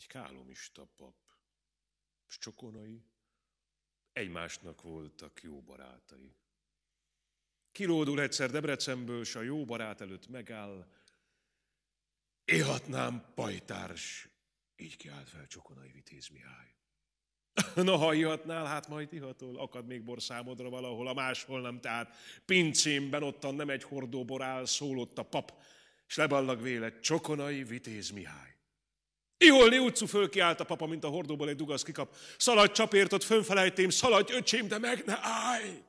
egy kálomista pap, és csokonai, egymásnak voltak jó barátai. Kilódul egyszer Debrecenből, s a jó barát előtt megáll, éhatnám pajtárs, így kiált fel Csokonai Vitéz Mihály. Na, ha ihatnál, hát majd ihatol, akad még bor számodra valahol, a máshol nem, tehát pincémben ottan nem egy hordó borál, szólott a pap, s leballag véle Csokonai Vitéz Mihály. Iholni utcú fölkiált a papa, mint a hordóból egy dugasz kikap. Szaladj csapértot, fönfelejtém, szaladj öcsém, de meg ne állj!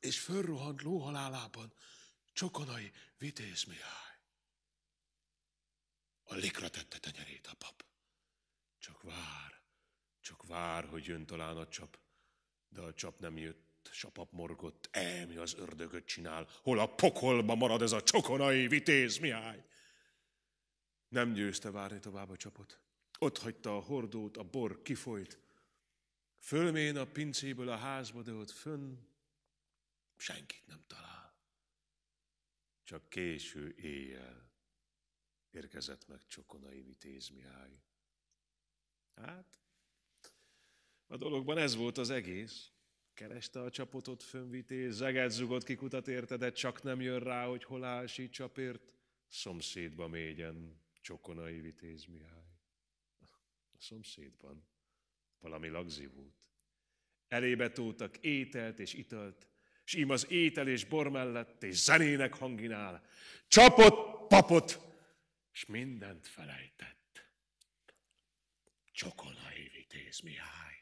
És fölruhant lóhalálában csokonai vitéz Mihály. A likra tette tenyerét a pap. Csak vár, csak vár, hogy jön talán a csap. De a csap nem jött, pap morgott, elmi az ördögöt csinál. Hol a pokolba marad ez a csokonai vitéz Mihály? Nem győzte várni tovább a csapot. Ott hagyta a hordót, a bor kifolyt. Fölmén a pincéből a házba, de ott fönn senkit nem talál. Csak késő éjjel érkezett meg Csokonai Vitéz Mihály. Hát, a dologban ez volt az egész. Kereste a csapotot fönvitéz, zeget zugott kikutat érte, de csak nem jön rá, hogy hol ási csapért, szomszédba mégyen. Csokonai Vitéz Mihály. A szomszédban valami lagzivút. Elébe tótak ételt és italt, s ím az étel és bor mellett, és zenének hanginál. Csapott, papot, és mindent felejtett. Csokonai Vitéz Mihály.